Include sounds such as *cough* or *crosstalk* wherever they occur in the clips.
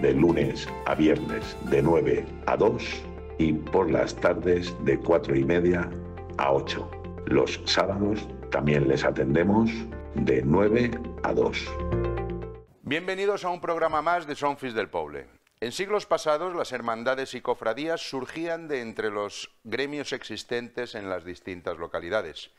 de lunes a viernes de 9 a 2 y por las tardes de 4 y media a 8. Los sábados también les atendemos de 9 a 2. Bienvenidos a un programa más de Sonfis del Poble. En siglos pasados las hermandades y cofradías surgían de entre los gremios existentes en las distintas localidades.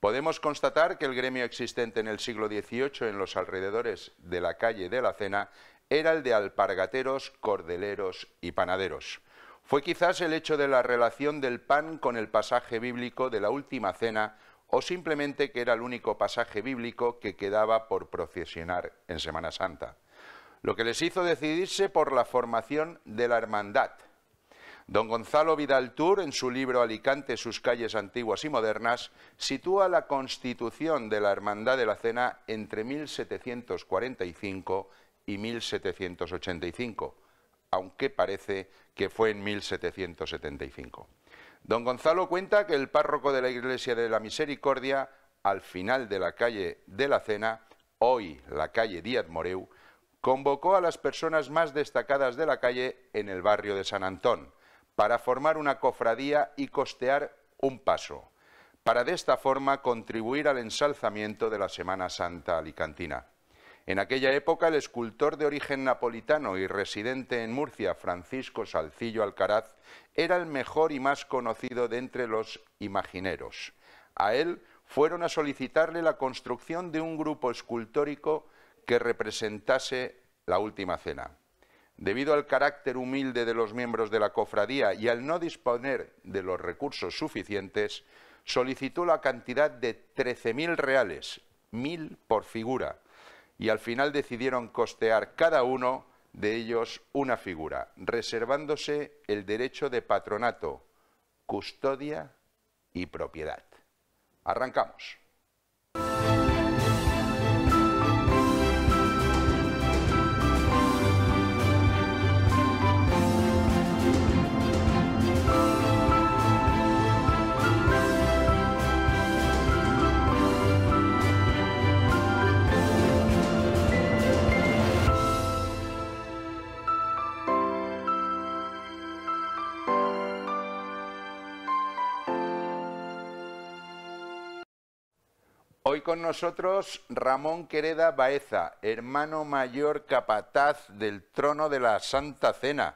Podemos constatar que el gremio existente en el siglo XVIII en los alrededores de la calle de la Cena era el de alpargateros, cordeleros y panaderos. Fue quizás el hecho de la relación del pan con el pasaje bíblico de la Última Cena o simplemente que era el único pasaje bíblico que quedaba por procesionar en Semana Santa, lo que les hizo decidirse por la formación de la hermandad. Don Gonzalo Vidal Tour, en su libro Alicante, sus calles antiguas y modernas, sitúa la constitución de la Hermandad de la Cena entre 1745 y 1785, aunque parece que fue en 1775. Don Gonzalo cuenta que el párroco de la Iglesia de la Misericordia, al final de la calle de la Cena, hoy la calle Díaz Moreu, convocó a las personas más destacadas de la calle en el barrio de San Antón para formar una cofradía y costear un paso, para de esta forma contribuir al ensalzamiento de la Semana Santa alicantina. En aquella época, el escultor de origen napolitano y residente en Murcia, Francisco Salcillo Alcaraz, era el mejor y más conocido de entre los imagineros. A él fueron a solicitarle la construcción de un grupo escultórico que representase la Última Cena. Debido al carácter humilde de los miembros de la cofradía y al no disponer de los recursos suficientes, solicitó la cantidad de 13.000 reales, mil por figura, y al final decidieron costear cada uno de ellos una figura, reservándose el derecho de patronato, custodia y propiedad. Arrancamos. Hoy con nosotros Ramón Quereda Baeza, hermano mayor capataz del trono de la Santa Cena.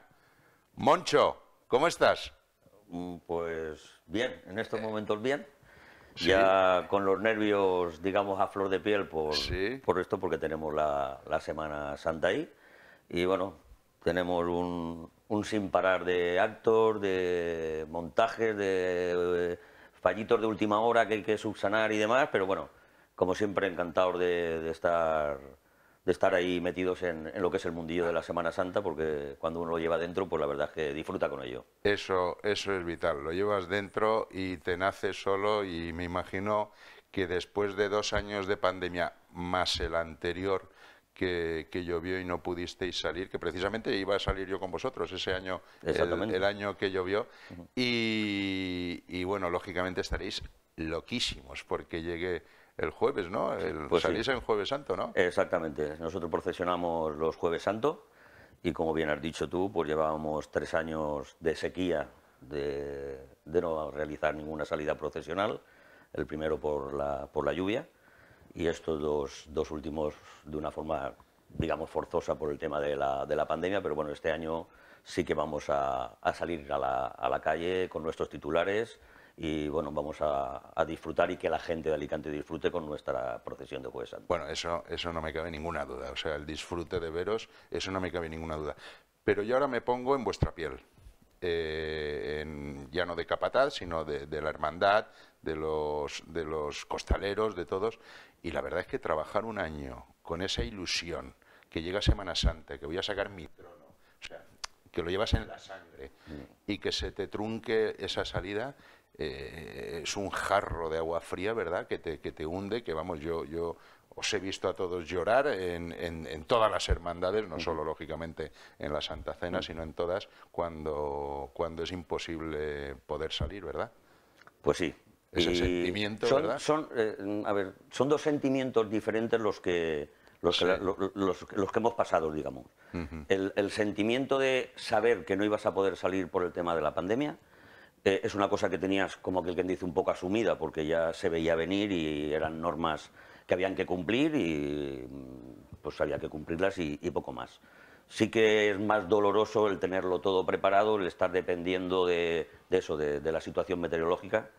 Moncho, ¿cómo estás? Mm, pues bien, en estos eh, momentos bien. Ya con los nervios, digamos, a flor de piel por, por esto, porque tenemos la, Semana Santa ahí. Y bueno, tenemos un, un sin parar de actos, de montajes, de eh, fallitos de última hora que hay que subsanar y demás, pero bueno, como siempre, encantados de, estar, de estar ahí metidos en, lo que es el mundillo de la Semana Santa, porque cuando uno lo lleva dentro, pues la verdad es que disfruta con ello. Eso, eso es vital, lo llevas dentro y te nace solo y me imagino que después de dos años de pandemia más el anterior, que, llovió y no pudisteis salir, que precisamente iba a salir yo con vosotros ese año, el, año que llovió. y, y, bueno, lógicamente estaréis loquísimos porque llegue el jueves, ¿no? El, pues salís en Jueves Santo, ¿no? Exactamente. Nosotros procesionamos los Jueves Santo y, como bien has dicho tú, pues llevábamos tres años de sequía de, no realizar ninguna salida procesional. El primero por la, lluvia y estos dos, últimos de una forma, digamos, forzosa por el tema de la, pandemia. Pero bueno, este año sí que vamos a, salir a la, a la calle con nuestros titulares y bueno, vamos a, disfrutar y que la gente de Alicante disfrute con nuestra procesión de Jueves Santo. Bueno, eso, eso no me cabe ninguna duda, o sea, el disfrute de veros, eso no me cabe ninguna duda. Pero yo ahora me pongo en vuestra piel, eh, ya no de capataz, sino de, de, la hermandad, de los, de los costaleros, de todos, y la verdad es que trabajar un año con esa ilusión que llega Semana Santa, que voy a sacar mi trono, o sea, que lo llevas en la sangre mm. y que se te trunque esa salida, eh, es un jarro de agua fría, ¿verdad? Que te, hunde, que vamos, yo, yo os he visto a todos llorar en, todas las hermandades, no solo lógicamente en la Santa Cena, sino en todas, cuando, cuando es imposible poder salir, ¿verdad? Pues sí. Ese sentimiento, ¿verdad? Son, eh, ver, son dos sentimientos diferentes los que, los, hemos pasado, digamos. el, sentimiento de saber que no ibas a poder salir por el tema de la pandemia eh, es una cosa que tenías, como que dice, un poco asumida, porque ya se veía venir y eran normas que habían que cumplir y mm, pues había que cumplirlas y, poco más. Sí que es más doloroso el tenerlo todo preparado, el estar dependiendo de, eso, de, la situación meteorológica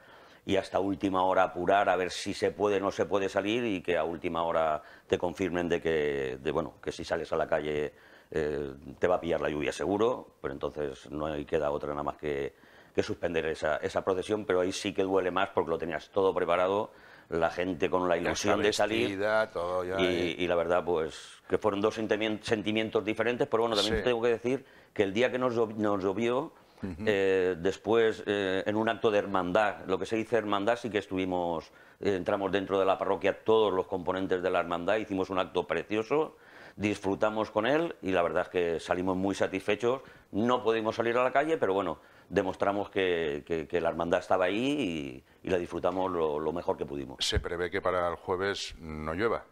y hasta última hora apurar a ver si se puede o no se puede salir y que a última hora te confirmen de que, bueno, que si sales a la calle eh, te va a pillar la lluvia seguro, pero entonces no hay queda otra nada más que que suspender esa, esa procesión, pero ahí sí que duele más porque lo tenías todo preparado, la gente con la ilusión de salir. y, y, la verdad, pues que fueron dos sentimientos diferentes, pero bueno, también tengo que decir que el día que nos, llovió, eh, después eh, en un acto de hermandad, lo que se dice hermandad, sí que estuvimos, eh, entramos dentro de la parroquia todos los componentes de la hermandad, hicimos un acto precioso. Disfrutamos con él y la verdad es que salimos muy satisfechos. No pudimos salir a la calle, pero bueno, demostramos que, que, la hermandad estaba ahí y, la disfrutamos lo, mejor que pudimos. ¿Se prevé que para el jueves no llueva?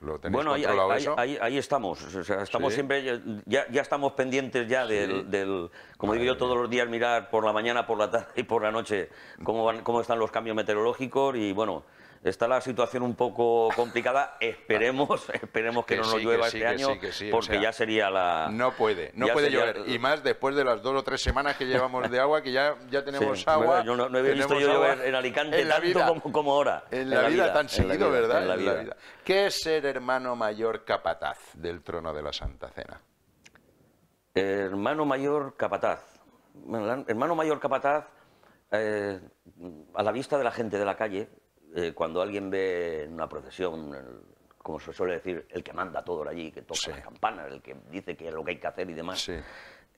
¿Lo tenéis bueno, ahí, eso? Ahí, ahí, estamos. estamos siempre, ya, ya, estamos pendientes ya del, como digo yo, todos los días mirar por la mañana, por la tarde y por la noche cómo, van, cómo están los cambios meteorológicos y bueno, está la situación un poco complicada. *laughs* Esperemos, esperemos que, no nos llueva este año, porque ya sería la. No puede, no puede llover. Y más después de las dos o tres semanas que llevamos de agua, que ya, ya tenemos agua. yo no, he visto yo llover en Alicante tanto como, ahora. En la, vida, tan seguido, ¿verdad? ¿Qué es ser hermano mayor capataz del trono de la Santa Cena? Hermano mayor capataz. Hermano mayor capataz eh, a la vista de la gente de la calle, eh, cuando alguien ve en una procesión, como se suele decir, el que manda todo allí, que toca las campanas, el que dice que es lo que hay que hacer y demás.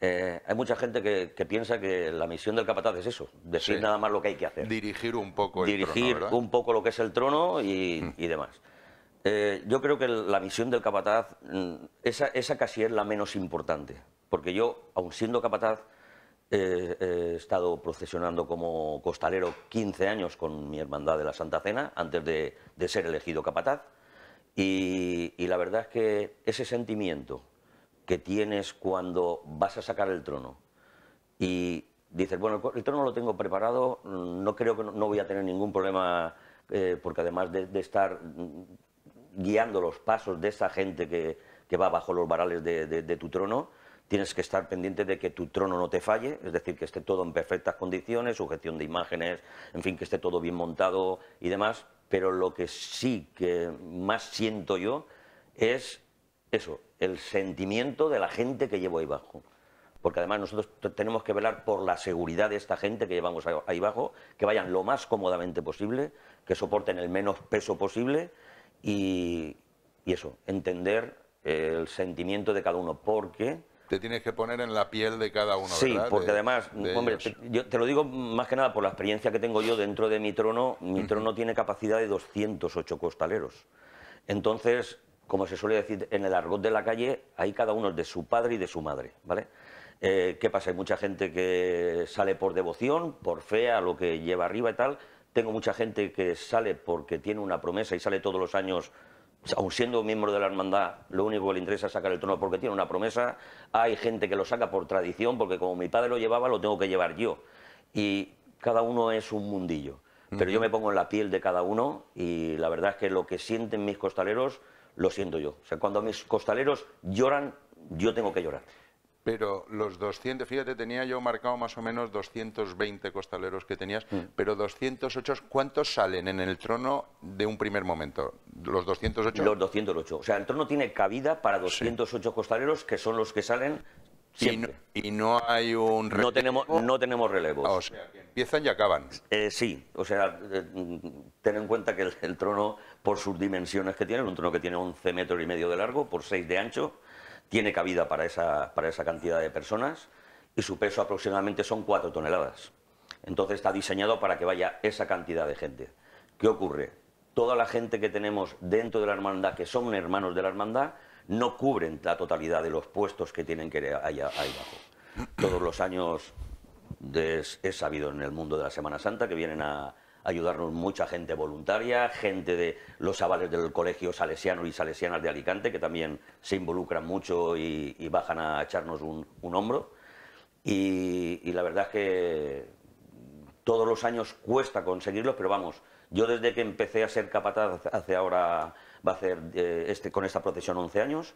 Eh, hay mucha gente que, piensa que la misión del capataz es eso, decir nada más lo que hay que hacer. Dirigir un poco el trono, un poco lo que es el trono y, mm. demás. Eh, yo creo que la misión del capataz, mm, esa casi es la menos importante, porque yo, aun siendo capataz, eh, he estado procesionando como costalero 15 años con mi hermandad de la Santa Cena, antes de, ser elegido capataz. Y, la verdad es que ese sentimiento que tienes cuando vas a sacar el trono y dices, bueno, el trono lo tengo preparado, mm, no creo que no, voy a tener ningún problema, eh, porque además de, estar mm, guiando los pasos de esa gente que, va bajo los varales de tu trono, Tienes que estar pendiente de que tu trono no te falle, es decir, que esté todo en perfectas condiciones, sujeción de imágenes, en fin, que esté todo bien montado y demás. Pero lo que sí que más siento yo es eso, el sentimiento de la gente que llevo ahí abajo. Porque además nosotros tenemos que velar por la seguridad de esta gente que llevamos ahí abajo, que vayan lo más cómodamente posible, que soporten el menos peso posible y, y eso, entender eh, el sentimiento de cada uno, porque te tienes que poner en la piel de cada uno. Sí, porque además, hombre, yo te lo digo más que nada por la experiencia que tengo yo dentro de mi trono. Mi trono tiene capacidad de 208 costaleros. Entonces, como se suele decir en el argot de la calle, hay cada uno de su padre y de su madre, ¿vale? Eh, ¿Qué pasa? Hay mucha gente que sale por devoción, por fe a lo que lleva arriba y tal. Tengo mucha gente que sale porque tiene una promesa y sale todos los años aun siendo miembro de la hermandad, lo único que le interesa es sacar el trono porque tiene una promesa. Hay gente que lo saca por tradición, porque como mi padre lo llevaba, lo tengo que llevar yo. Y cada uno es un mundillo. Pero yo me pongo en la piel de cada uno y la verdad es que lo que sienten mis costaleros, lo siento yo. O sea, cuando mis costaleros lloran, yo tengo que llorar pero los 200, fíjate, tenía yo marcado más o menos 220 costaleros que tenías, mm. pero 208, ¿cuántos salen en el trono de un primer momento? ¿Los 208? Los 208. O sea, el trono tiene cabida para 208 costaleros, que son los que salen y no, hay un relevo. No tenemos, no tenemos relevos. Ah, o sea, empiezan y acaban. Eh, sí, o sea, eh, ten en cuenta que el, trono, por sus dimensiones que tiene, un trono que tiene 11 metros y medio de largo, por 6 de ancho, tiene cabida para esa, para esa cantidad de personas y su peso aproximadamente son 4 toneladas. Entonces está diseñado para que vaya esa cantidad de gente. ¿Qué ocurre? Toda la gente que tenemos dentro de la hermandad, que son hermanos de la hermandad, no cubren la totalidad de los puestos que tienen que allá ahí abajo. Todos los años es sabido en el mundo de la Semana Santa que vienen a, ayudarnos mucha gente voluntaria, gente de los avales del colegio salesiano y salesianas de Alicante, que también se involucran mucho y, bajan a echarnos un, hombro. Y, la verdad es que todos los años cuesta conseguirlos, pero vamos, yo desde que empecé a ser capataz, hace ahora, va a hacer eh, este, con esta procesión 11 años,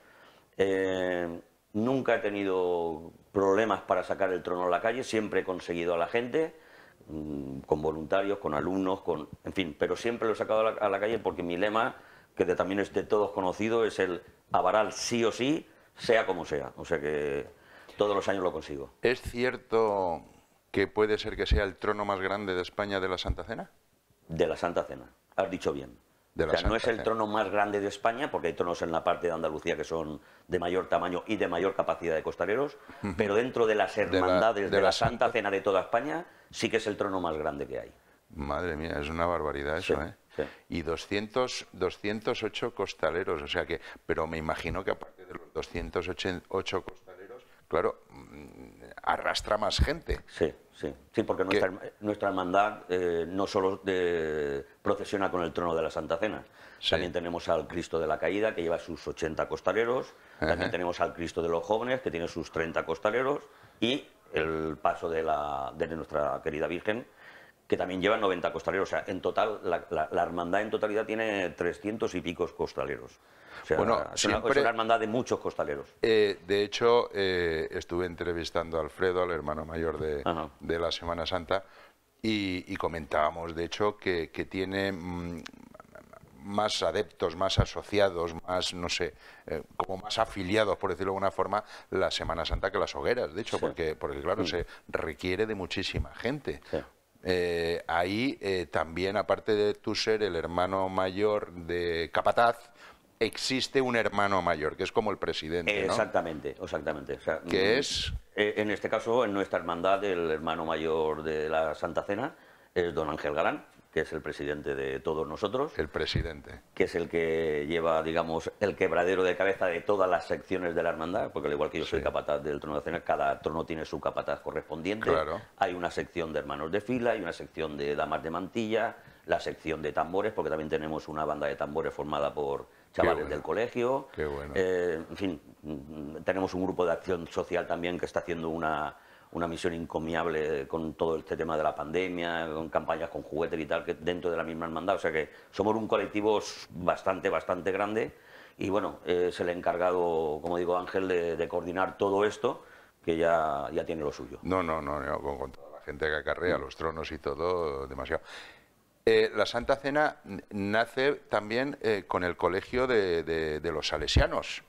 eh, nunca he tenido problemas para sacar el trono a la calle, siempre he conseguido a la gente Mm, con voluntarios, con alumnos, con, en fin, pero siempre lo he sacado a la, calle porque mi lema, que también es de todos conocido, es el avaral sí o sí, sea como sea. O sea que todos los años lo consigo. ¿Es cierto que puede ser que sea el trono más grande de España de la Santa Cena? De la Santa Cena, has dicho bien o sea, no es el trono más grande de España, porque hay tronos en la parte de Andalucía que son de mayor tamaño y de mayor capacidad de costaleros, pero dentro de las hermandades de la, Santa, Cena de toda España, sí que es el trono más grande que hay. Madre mía, es una barbaridad eso, ¿eh? Y 200, 208 costaleros, o sea que, pero me imagino que aparte de los 208 costaleros, claro, mm, arrastra más gente. Sí, sí, sí porque nuestra, hermandad eh, no solo de, procesiona con el trono de la Santa Cena, también tenemos al Cristo de la Caída, que lleva sus 80 costaleros, también tenemos al Cristo de los Jóvenes, que tiene sus 30 costaleros, y el paso de, la, de nuestra querida Virgen, que también llevan 90 costaleros. O sea, en total, la, hermandad en totalidad tiene 300 y picos costaleros. O sea, bueno, es, una, hermandad de muchos costaleros. Eh, de hecho, eh, estuve entrevistando a Alfredo, al hermano mayor de, la Semana Santa, y, comentábamos, de hecho, que, tiene mm, más adeptos, más asociados, más, no sé, eh, como más afiliados, por decirlo de alguna forma, la Semana Santa que las hogueras, de hecho, porque, porque, claro, mm. se requiere de muchísima gente. Sí. Eh, ahí eh, también, aparte de tú ser el hermano mayor de Capataz, existe un hermano mayor, que es como el presidente. Exactamente, exactamente. Mm, es? Eh, en este caso, en nuestra hermandad, el hermano mayor de la Santa Cena es don Ángel Galán que es el presidente de todos nosotros. El presidente. Que es el que lleva, digamos, el quebradero de cabeza de todas las secciones de la hermandad, porque al igual que yo soy capataz del trono de nacional, cada trono tiene su capataz correspondiente. Hay una sección de hermanos de fila, hay una sección de damas de mantilla, la sección de tambores, porque también tenemos una banda de tambores formada por chavales del colegio. Qué bueno. Eh, en fin, mm, mm, tenemos un grupo de acción social también que está haciendo una una misión encomiable con todo este tema de la pandemia, con campañas con juguetes y tal, que dentro de la misma hermandad. O sea que somos un colectivo bastante, bastante grande y bueno, es el encargado, como digo Ángel, de, coordinar todo esto, que ya, ya tiene lo suyo. No, no, no, con, toda la gente que acarrea, los tronos y todo, demasiado. Eh, la Santa Cena nace también eh, con el colegio de, de los salesianos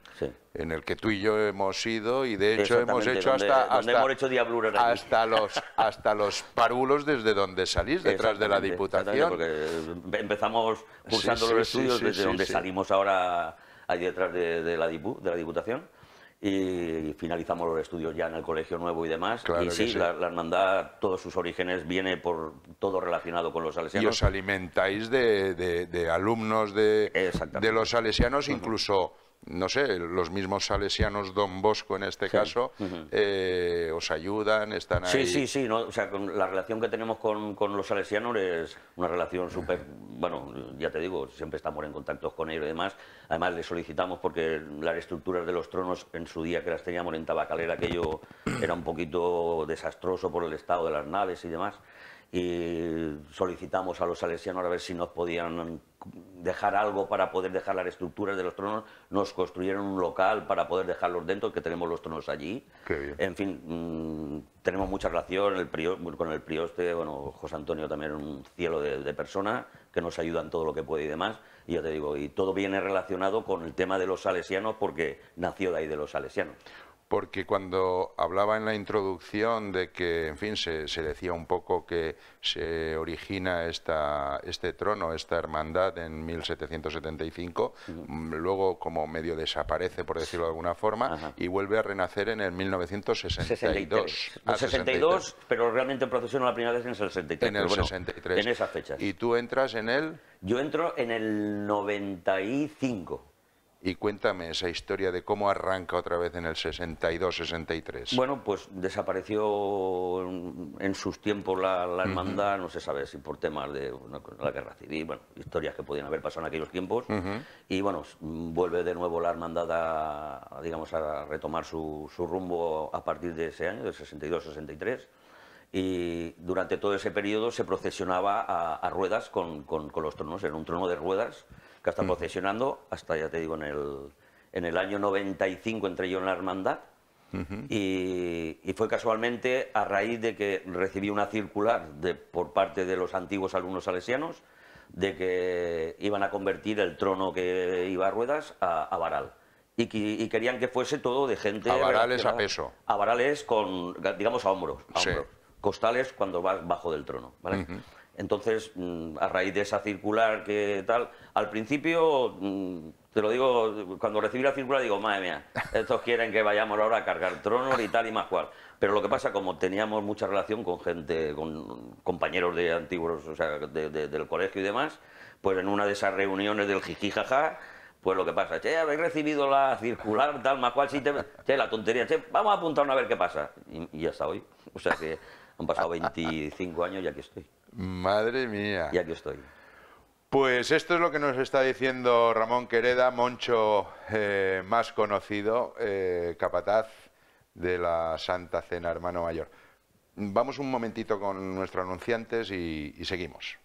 en el que tú y yo hemos ido y de hecho hemos hecho hasta, hasta, hasta los hasta los desde donde salís detrás de la Diputación porque eh, empezamos cursando los estudios desde donde salimos ahora ahí detrás de, la de la Diputación y finalizamos los estudios ya en el colegio nuevo y demás. y sí, La, hermandad, todos sus orígenes, viene por todo relacionado con los salesianos. Y os alimentáis de, de, alumnos de, de los salesianos, incluso no sé, los mismos salesianos Don Bosco en este caso, eh, os ayudan, están ahí. Sí, sí, sí, o sea, la relación que tenemos con, con los salesianos es una relación súper, bueno, ya te digo, siempre estamos en contacto con ellos y demás. Además, les solicitamos porque las estructuras de los tronos en su día que las teníamos en Tabacalera, aquello era un poquito desastroso por el estado de las naves y demás y solicitamos a los salesianos a ver si nos podían dejar algo para poder dejar las estructuras de los tronos. Nos construyeron un local para poder dejarlos dentro, que tenemos los tronos allí. En fin, mm, tenemos mucha relación con el prioste, bueno, José Antonio también es un cielo de, de personas que nos ayudan todo lo que puede y demás. Y yo te digo, y todo viene relacionado con el tema de los salesianos porque nació de ahí de los salesianos porque cuando hablaba en la introducción de que, en fin, se, decía un poco que se origina esta, este trono, esta hermandad en 1775, luego como medio desaparece, por decirlo de alguna forma, y vuelve a renacer en el 1962. 63. 62, pero realmente en procesión la primera vez en el 63. En el 63. En esas fechas. ¿Y tú entras en él? Yo entro en el 95 y cuéntame esa historia de cómo arranca otra vez en el 62-63. Bueno, pues desapareció en sus tiempos la, hermandad, no se sabe si por temas de la guerra civil, bueno, historias que podían haber pasado en aquellos tiempos. Y bueno, vuelve de nuevo la hermandad a, digamos, a retomar su, rumbo a partir de ese año, del 62-63 y durante todo ese periodo se procesionaba a, ruedas con, con, los tronos, en un trono de ruedas que está procesionando hasta, ya te digo, en el, en el año 95 entré yo en la hermandad. y, fue casualmente a raíz de que recibí una circular de, por parte de los antiguos alumnos salesianos de que iban a convertir el trono que iba a ruedas a, varal. Y, querían que fuese todo de gente... A varales a peso. A varales con, digamos, a hombros. Costales cuando vas bajo del trono. ¿vale? Entonces, mm, a raíz de esa circular que tal, al principio, mm, te lo digo, cuando recibí la circular digo, madre mía, estos quieren que vayamos ahora a cargar tronos y tal y más cual. Pero lo que pasa, como teníamos mucha relación con gente, con compañeros de antiguos, o sea, del colegio y demás, pues en una de esas reuniones del jaja, pues lo que pasa, che, habéis recibido la circular, tal, más cual, si te... che, la tontería, che, vamos a apuntar a ver qué pasa. Y, y hasta hoy, o sea que han pasado 25 años y aquí estoy. Madre mía. Y aquí estoy. Pues esto es lo que nos está diciendo Ramón Quereda, Moncho eh, más conocido, eh, capataz de la Santa Cena, hermano mayor. Vamos un momentito con nuestros anunciantes y seguimos.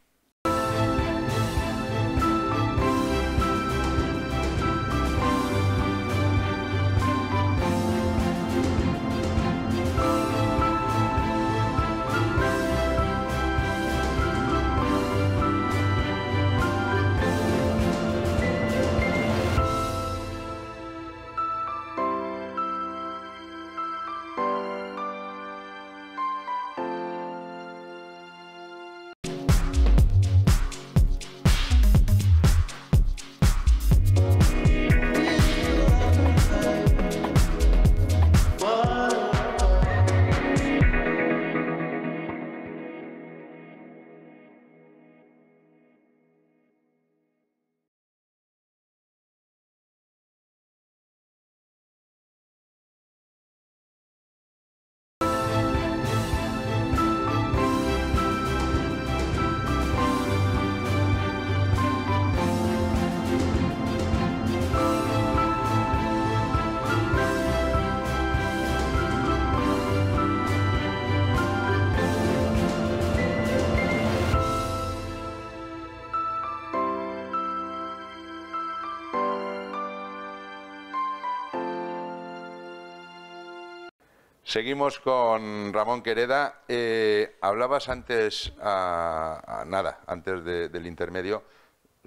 Seguimos con Ramón Quereda. Eh, hablabas antes, a, nada, antes del intermedio,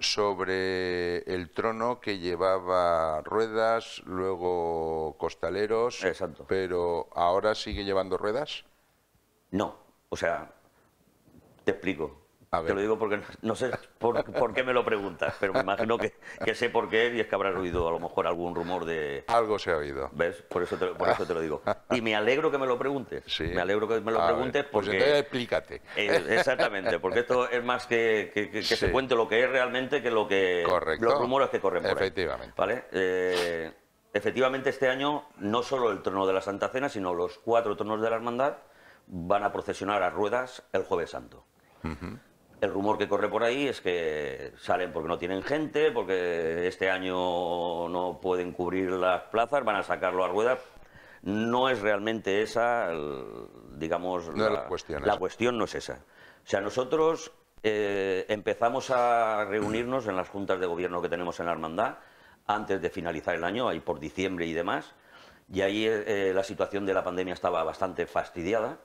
sobre el trono que llevaba ruedas, luego costaleros. Pero ahora sigue llevando ruedas. No, o sea, te explico. Te lo digo porque no sé por, qué me lo preguntas, pero me imagino que, sé por qué y es que habrás oído a lo mejor algún rumor de... Algo se ha oído. ¿Ves? Por eso te, lo digo. *laughs* Y me alegro que me lo preguntes. Sí. Me alegro que me lo preguntes porque... porque... Entonces explícate. Eh, exactamente, porque esto es más que, se cuente lo que es realmente que lo que... Los rumores que corren por Efectivamente. Ahí, ¿Vale? Eh, efectivamente este año no solo el trono de la Santa Cena, sino los cuatro tronos de la Hermandad van a procesionar a ruedas el Jueves Santo. El rumor que corre por ahí es que salen porque no tienen gente, porque este año no pueden cubrir las plazas, van a sacarlo a ruedas. No es realmente esa, digamos, la, cuestión, la cuestión no es esa. O sea, nosotros eh, empezamos a reunirnos en las juntas de gobierno que tenemos en la hermandad antes de finalizar el año, ahí por diciembre y demás, y ahí eh, eh, la situación de la pandemia estaba bastante fastidiada.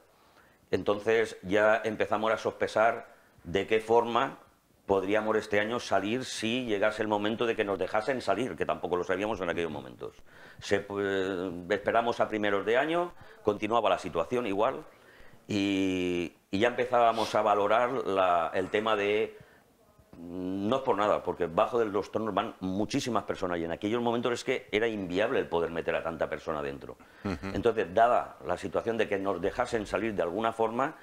Entonces ya empezamos a sospesar de qué forma podríamos este año salir si llegase el momento de que nos dejasen salir, que tampoco lo sabíamos en aquellos momentos. Eh, esperamos a primeros de año, continuaba la situación igual y, ya empezábamos a valorar el tema de... Mm, no es por nada, porque bajo de los tronos van muchísimas personas y en aquellos momentos es que era inviable el poder meter a tanta persona dentro. Entonces, dada la situación de que nos dejasen salir de alguna forma,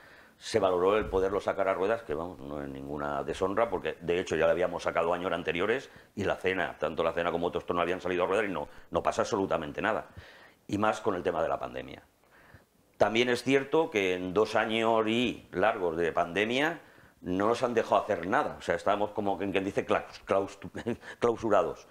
se valoró el poderlo sacar a ruedas, que vamos, no es ninguna deshonra, porque de hecho ya lo habíamos sacado años anteriores y la cena, tanto la cena como otros no habían salido a ruedas y no, no pasa absolutamente nada. Y más con el tema de la pandemia. También es cierto que en dos años y largos de pandemia no nos han dejado hacer nada, o sea, estábamos como quien dice *laughs* clausurados.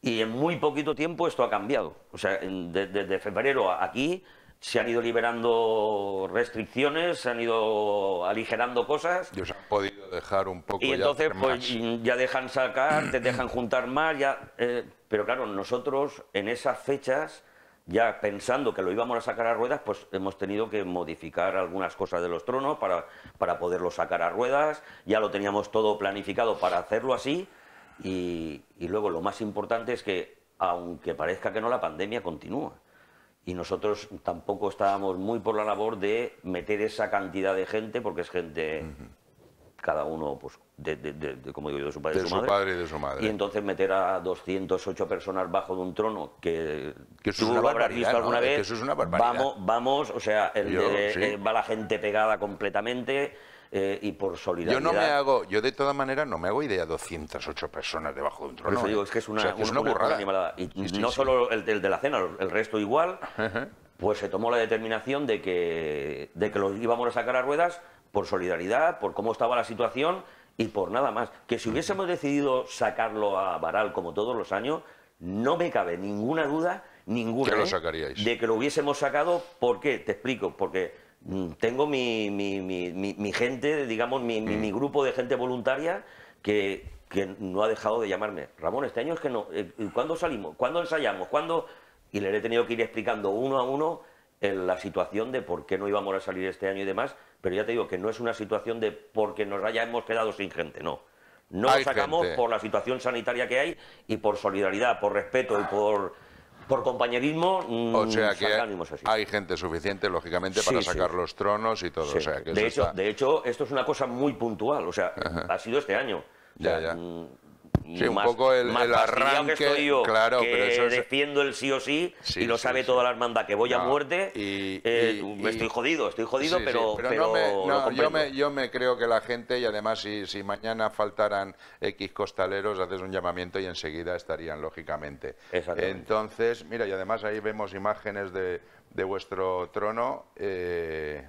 Y en muy poquito tiempo esto ha cambiado. O sea, desde febrero aquí se han ido liberando restricciones, se han ido aligerando cosas. Y han podido dejar un poco. Y entonces, ya pues ya dejan sacar, te dejan juntar más, ya. Eh, pero claro, nosotros en esas fechas, ya pensando que lo íbamos a sacar a ruedas, pues hemos tenido que modificar algunas cosas de los tronos para, para poderlo sacar a ruedas. Ya lo teníamos todo planificado para hacerlo así. y luego lo más importante es que, aunque parezca que no, la pandemia continúa y nosotros tampoco estábamos muy por la labor de meter esa cantidad de gente, porque es gente, cada uno, pues, de, de, de, como digo yo, de su padre y de su, madre. y entonces meter a 208 personas bajo de un trono, que, que lo habrás visto alguna vez. Vamos, vamos o sea, eh, va la gente pegada completamente eh, y por solidaridad. Yo no me hago, yo de toda manera no me hago idea de 208 personas debajo de un trono. digo, ¿eh? es que es una, una, burrada. y no solo el, de la cena, el resto igual, pues se tomó la determinación de que, de los íbamos a sacar a ruedas por solidaridad, por cómo estaba la situación y por nada más. Que si hubiésemos decidido sacarlo a Baral como todos los años, no me cabe ninguna duda, ninguna, lo ¿eh? sacaríais? de que lo hubiésemos sacado. ¿Por qué? Te explico, porque Mm. tengo mi, gente, digamos, mi, mm. grupo de gente voluntaria que, que, no ha dejado de llamarme. Ramón, este año es que no. Eh, eh, ¿Cuándo salimos? ¿Cuándo ensayamos? ¿Cuándo? Y le he tenido que ir explicando uno a uno la situación de por qué no íbamos a salir este año y demás, pero ya te digo que no es una situación de porque nos hayamos quedado sin gente, no. No sacamos por la situación sanitaria que hay y por solidaridad, por respeto y por por compañerismo. Mm, o sea que hay gente suficiente, lógicamente, para sacar los tronos y todo. de, hecho, de hecho, esto es una cosa muy puntual. O sea, ha sido este año. Ya, ya. Mm, Sí, un poco el, el arranque. Que claro, pero eso defiendo el sí o sí, y lo sabe toda la hermandad, que voy a muerte. Y, eh, estoy jodido, estoy jodido, pero, no, yo, me, yo me creo que la gente, y además, si, mañana faltaran X costaleros, haces un llamamiento y enseguida estarían, lógicamente. Entonces, mira, y además ahí vemos imágenes de, de vuestro trono. Eh,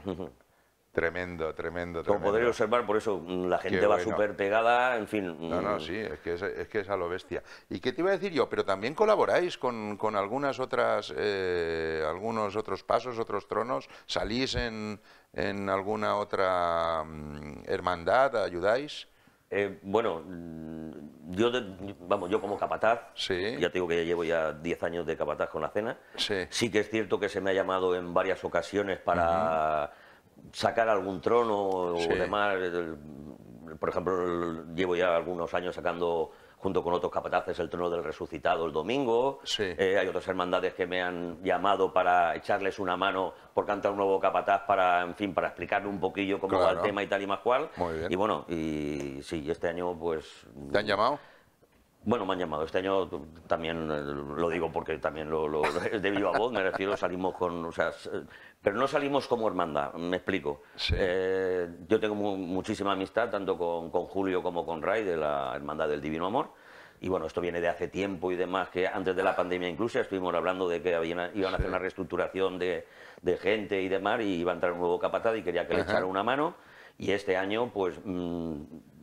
Tremendo, tremendo, tremendo. Como podréis observar, por eso mm, la gente va súper pegada, en fin. Mm. No, no, sí, es que es, que es a lo bestia. ¿Y qué te iba a decir yo? Pero también colaboráis con, algunas otras, eh, algunos otros pasos, otros tronos, salís en, alguna otra mm, hermandad, ayudáis. Eh, bueno, yo, vamos, yo como capataz, sí. ya te digo que ya llevo ya 10 años de capataz con la cena. Sí. que es cierto que se me ha llamado en varias ocasiones para sacar algún trono o demás. Por ejemplo, llevo ya algunos años sacando junto con otros capataces el trono del resucitado el domingo. Eh, hay otras hermandades que me han llamado para echarles una mano por cantar un nuevo capataz para, en fin, para explicarle un poquillo cómo va el tema y tal y más cual. Y bueno, y sí, este año pues... ¿Te han llamado? Bueno, me han llamado. Este año también eh, lo digo porque también lo, *laughs* es de viva voz, me refiero, salimos con. O sea, pero no salimos como hermandad, me explico. Eh, yo tengo muchísima amistad tanto con, Julio como con Ray de la Hermandad del Divino Amor. Y bueno, esto viene de hace tiempo y demás, que antes de la pandemia incluso estuvimos hablando de que iban a hacer una reestructuración de, gente y demás, y iba a entrar un nuevo capataz y quería que le echara una mano y este año, pues mm,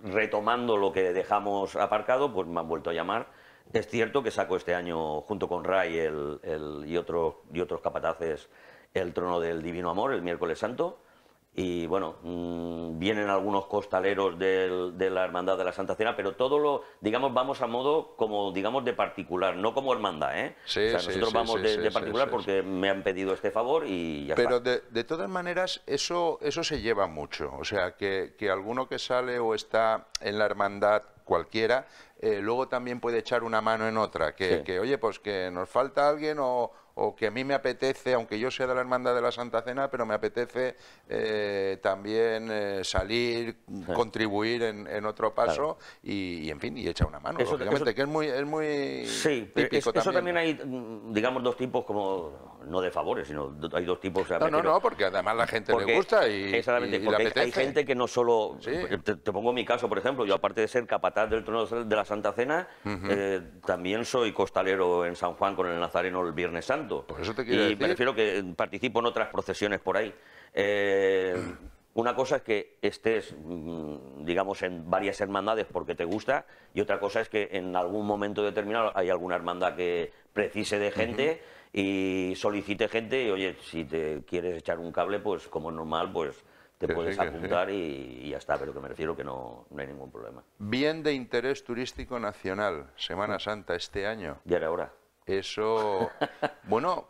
retomando lo que dejamos aparcado, pues me han vuelto a llamar. Es cierto que saco este año, junto con Ray y, y otros capataces, el trono del Divino Amor, el miércoles santo y bueno, mm, vienen algunos costaleros de la Hermandad de la Santa Cena, pero todo lo, digamos, vamos a modo como, digamos, de particular, no como hermandad, ¿eh? o sea, nosotros vamos de, particular porque me han pedido este favor y ya pero está. Pero de, todas maneras, eso, eso se lleva mucho, o sea, que, alguno que sale o está en la hermandad cualquiera, eh, luego también puede echar una mano en otra, que, que, oye, pues que nos falta alguien o, o que a mí me apetece, aunque yo sea de la Hermandad de la Santa Cena, pero me apetece eh, también eh, salir, contribuir en, otro paso y, en fin, y echar una mano, eso, que es muy, es muy sí, también. Eso también hay, digamos, dos tipos como, no de favores, sino hay dos tipos... O no, no, no, porque además la gente le gusta y, exactamente, y, Hay gente que no solo... Te, pongo mi caso, por ejemplo, yo aparte de ser capataz del trono de la Santa Cena, eh, también soy costalero en San Juan con el Nazareno el Viernes Santo y me refiero que participo en otras procesiones por ahí. Eh, una cosa es que estés, mm, digamos, en varias hermandades porque te gusta y otra cosa es que en algún momento determinado hay alguna hermandad que precise de gente y solicite gente y, oye, si te quieres echar un cable, pues como es normal, pues te puedes apuntar y, ya está, pero que me refiero que no, no hay ningún problema. Bien de interés turístico nacional, Semana Santa este año. Ya era hora. Eso, bueno,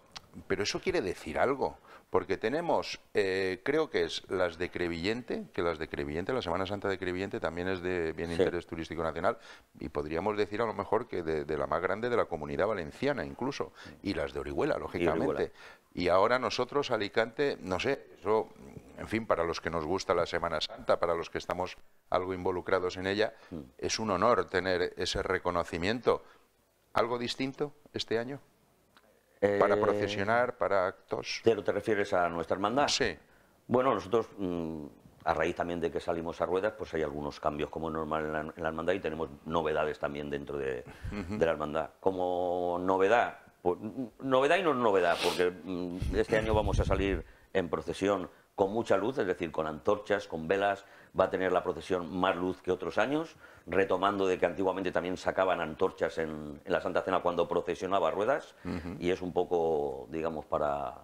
pero eso quiere decir algo. Porque tenemos, eh, creo que es las de Crevillente, que las de Crevillente, la Semana Santa de Crevillente también es de bien interés turístico nacional y podríamos decir a lo mejor que de, la más grande de la comunidad valenciana incluso, y las de Orihuela, lógicamente. Y, ahora nosotros, Alicante, no sé, eso, en fin, para los que nos gusta la Semana Santa, para los que estamos algo involucrados en ella, mm. es un honor tener ese reconocimiento algo distinto este año? para eh, procesionar, para actos. ¿Pero te refieres a nuestra hermandad? Sí. Bueno, nosotros, mm, a raíz también de que salimos a ruedas, pues hay algunos cambios como normal en la, hermandad y tenemos novedades también dentro de, la hermandad. Como novedad, pues, mm, novedad y no novedad, porque mm, este año vamos a salir en procesión con mucha luz, es decir, con antorchas, con velas, va a tener la procesión más luz que otros años, retomando de que antiguamente también sacaban antorchas en, la Santa Cena cuando procesionaba ruedas, y es un poco, digamos, para,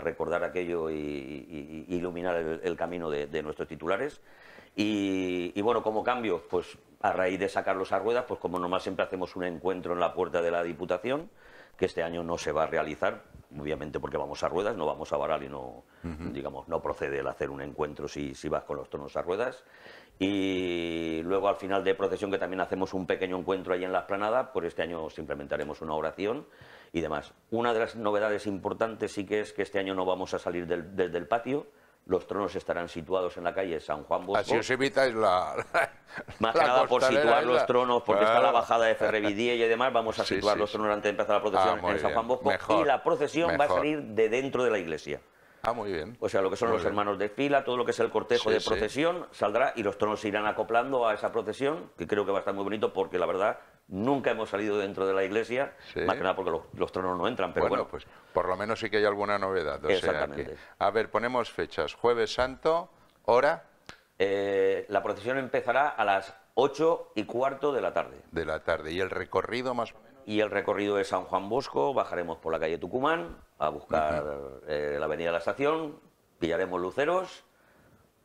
recordar aquello y, iluminar el, camino de, nuestros titulares. Y, y bueno, como cambio, pues a raíz de sacarlos a ruedas, pues como normal siempre hacemos un encuentro en la puerta de la Diputación, que este año no se va a realizar obviamente porque vamos a ruedas, no vamos a varal y no, digamos, no procede el hacer un encuentro si, si vas con los tonos a ruedas. Y luego al final de procesión, que también hacemos un pequeño encuentro ahí en la explanada por este año implementaremos una oración y demás. Una de las novedades importantes sí que es que este año no vamos a salir desde el patio, los tronos estarán situados en la calle San Juan Bosco. Así os evitáis la... la Más que nada por situar los tronos, porque está la ah. bajada de Ferrevidía y demás, vamos a situar los tronos antes de empezar la procesión ah, en San Juan Bosco. y la procesión va a salir de dentro de la iglesia. Ah, muy bien. O sea, lo que son los hermanos de fila, todo lo que es el cortejo de procesión saldrá y los tronos se irán acoplando a esa procesión, que creo que va a estar muy bonito porque la verdad nunca hemos salido dentro de la iglesia, más que nada porque los, tronos no entran. Pero bueno, pues por lo menos sí que hay alguna novedad. Exactamente. a ver, ponemos fechas. Jueves Santo, hora. Eh, la procesión empezará a las 8 y cuarto de la tarde. De la tarde. ¿Y el recorrido más y el recorrido es San Juan Bosco, bajaremos por la calle Tucumán a buscar eh, la avenida de la estación, pillaremos Luceros,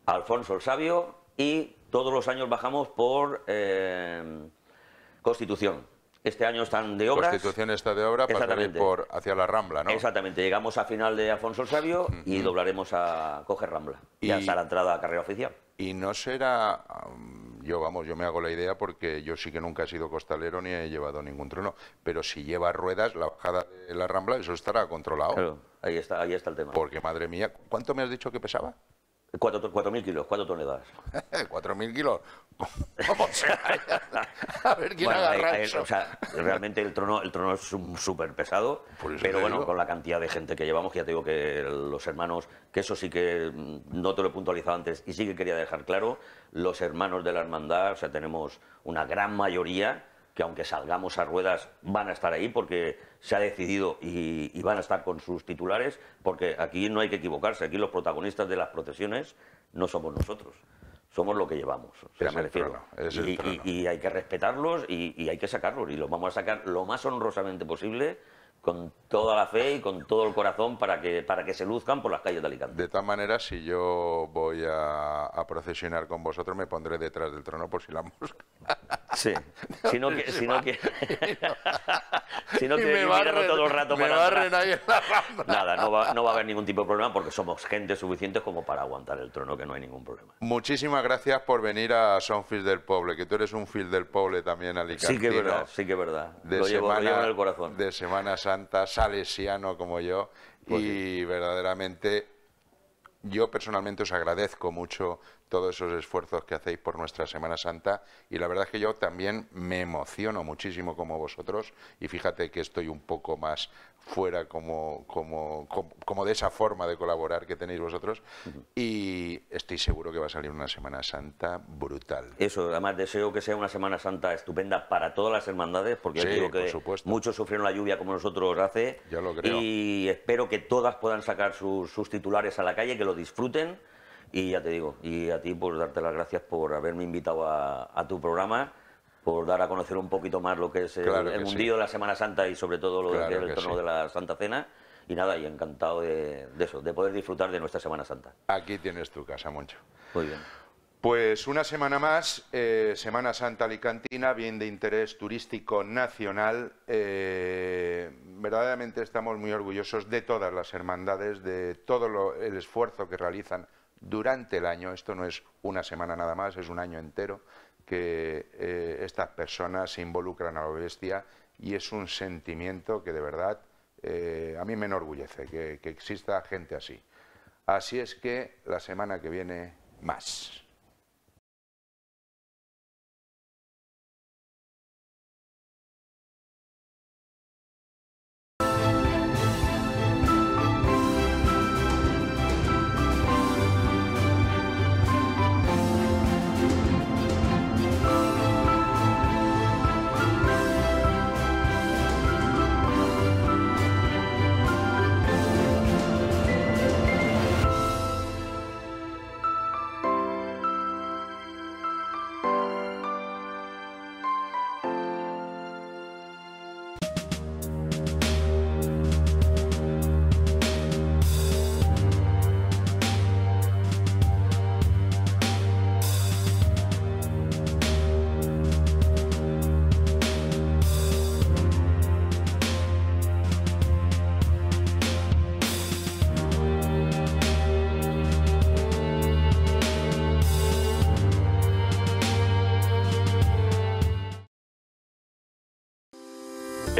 Alfonso el Sabio y todos los años bajamos por eh, Constitución. Este año están de obras. Constitución está de obra para salir por hacia la Rambla, ¿no? Exactamente. Llegamos a final de Alfonso el Sabio y doblaremos a coger Rambla. Y, ya la entrada a carrera oficial. ¿Y no será um, yo vamos, yo me hago la idea porque yo sí que nunca he sido costalero ni he llevado ningún trono, pero si lleva ruedas, la bajada de la rambla, eso estará controlado. ahí está, ahí está el tema. Porque madre mía, ¿cuánto me has dicho que pesaba? Cuatro, mil kilos, cuatro toneladas. *laughs* cuatro mil kilos. *laughs* A ver quién O sea, realmente el trono, el trono es súper pesado, pero bueno, con la cantidad de gente que llevamos, ya te digo que los hermanos, que eso sí que mm, no te lo he puntualizado antes y sí que quería dejar claro, los hermanos de la hermandad, o sea, tenemos una gran mayoría que aunque salgamos a ruedas van a estar ahí porque se ha decidido y, van a estar con sus titulares, porque aquí no hay que equivocarse, aquí los protagonistas de las procesiones no somos nosotros, somos lo que llevamos. y, y, hay que respetarlos y, hay que sacarlos, y los vamos a sacar lo más honrosamente posible con toda la fe y con todo el corazón para que, para que se luzcan por las calles de Alicante. De tal manera, si yo voy a, procesionar con vosotros, me pondré detrás del trono por si la mosca. Sí, *laughs* si no que... Si no que... *laughs* *laughs* si no barren, todo el rato me para barren ahí en la Nada, no va, no va a haber ningún tipo de problema porque somos gente suficiente como para aguantar el trono, que no hay ningún problema. Muchísimas gracias por venir a Fils del Poble, que tú eres un fil del Poble también, Alicante. Sí que es verdad, lo, llevo, en el corazón. De semanas a salesiano como yo, pues y verdaderamente yo personalmente os agradezco mucho todos esos esfuerzos que hacéis por nuestra Semana Santa y la verdad es que yo también me emociono muchísimo como vosotros y fíjate que estoy un poco más fuera como, como, como, de esa forma de colaborar que tenéis vosotros y estoy seguro que va a salir una Semana Santa brutal. Eso, además deseo que sea una Semana Santa estupenda para todas las hermandades, porque digo que muchos sufrieron la lluvia como nosotros hace y espero que todas puedan sacar sus, titulares a la calle, que lo disfruten y ya te digo, y a ti por darte las gracias por haberme invitado a, a tu programa por dar a conocer un poquito más lo que es el, mundillo de la Semana Santa y sobre todo lo que es torno de la Santa Cena. Y nada, y encantado de, eso, de poder disfrutar de nuestra Semana Santa. Aquí tienes tu casa, Moncho. Muy bien. Pues una semana más, eh, Semana Santa Alicantina, bien de interés turístico nacional. Eh, verdaderamente estamos muy orgullosos de todas las hermandades, de todo el esfuerzo que realizan durante el año. Esto no es una semana nada más, es un año entero que eh, estas personas se involucran a la bestia y es un sentimiento que de verdad eh, a mí me enorgullece que exista gente así. Así es que la semana que viene más.